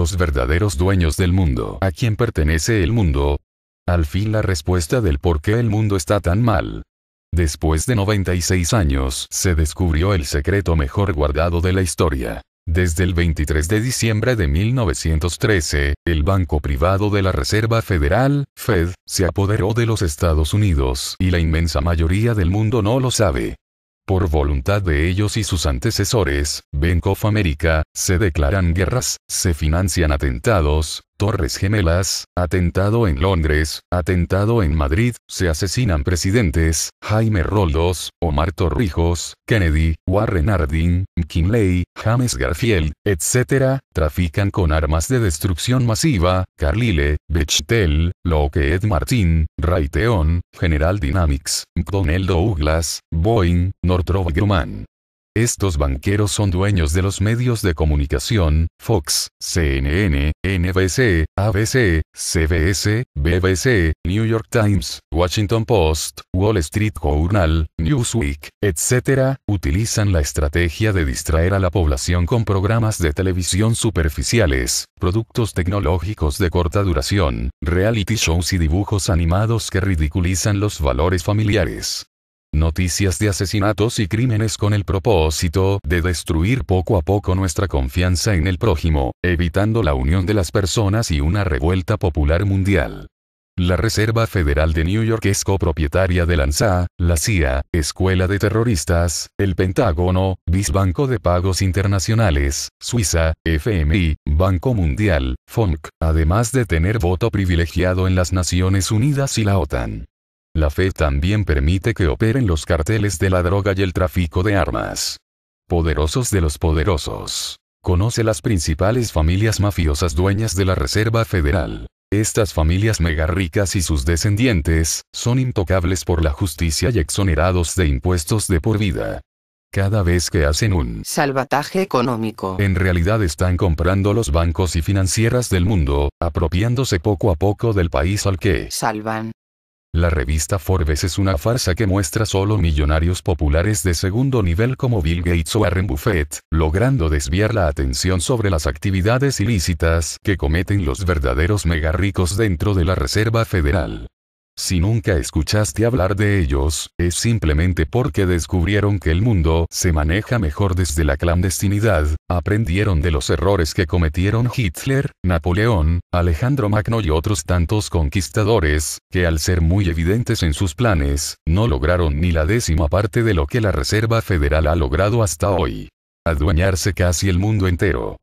los verdaderos dueños del mundo. ¿A quién pertenece el mundo? Al fin la respuesta del por qué el mundo está tan mal. Después de 96 años, se descubrió el secreto mejor guardado de la historia. Desde el 23 de diciembre de 1913, el Banco Privado de la Reserva Federal, Fed, se apoderó de los Estados Unidos y la inmensa mayoría del mundo no lo sabe por voluntad de ellos y sus antecesores, Bank of America, se declaran guerras, se financian atentados, Torres Gemelas, atentado en Londres, atentado en Madrid, se asesinan presidentes, Jaime Roldos, Omar Torrijos, Kennedy, Warren Harding, McKinley, James Garfield, etc., trafican con armas de destrucción masiva, Carlile, Bechtel, Lockheed Martin, Raytheon, General Dynamics, McDonnell Douglas, Boeing, Northrop Grumman. Estos banqueros son dueños de los medios de comunicación, Fox, CNN, NBC, ABC, CBS, BBC, New York Times, Washington Post, Wall Street Journal, Newsweek, etc., utilizan la estrategia de distraer a la población con programas de televisión superficiales, productos tecnológicos de corta duración, reality shows y dibujos animados que ridiculizan los valores familiares. Noticias de asesinatos y crímenes con el propósito de destruir poco a poco nuestra confianza en el prójimo, evitando la unión de las personas y una revuelta popular mundial. La Reserva Federal de New York es copropietaria de Lanza, la CIA, Escuela de Terroristas, el Pentágono, BIS Banco de Pagos Internacionales, Suiza, FMI, Banco Mundial, FONC, además de tener voto privilegiado en las Naciones Unidas y la OTAN. La fe también permite que operen los carteles de la droga y el tráfico de armas. Poderosos de los poderosos. Conoce las principales familias mafiosas dueñas de la Reserva Federal. Estas familias mega ricas y sus descendientes, son intocables por la justicia y exonerados de impuestos de por vida. Cada vez que hacen un salvataje económico, en realidad están comprando los bancos y financieras del mundo, apropiándose poco a poco del país al que salvan. La revista Forbes es una farsa que muestra solo millonarios populares de segundo nivel como Bill Gates o Warren Buffett, logrando desviar la atención sobre las actividades ilícitas que cometen los verdaderos megarricos dentro de la Reserva Federal. Si nunca escuchaste hablar de ellos, es simplemente porque descubrieron que el mundo se maneja mejor desde la clandestinidad, aprendieron de los errores que cometieron Hitler, Napoleón, Alejandro Magno y otros tantos conquistadores, que al ser muy evidentes en sus planes, no lograron ni la décima parte de lo que la Reserva Federal ha logrado hasta hoy. Adueñarse casi el mundo entero.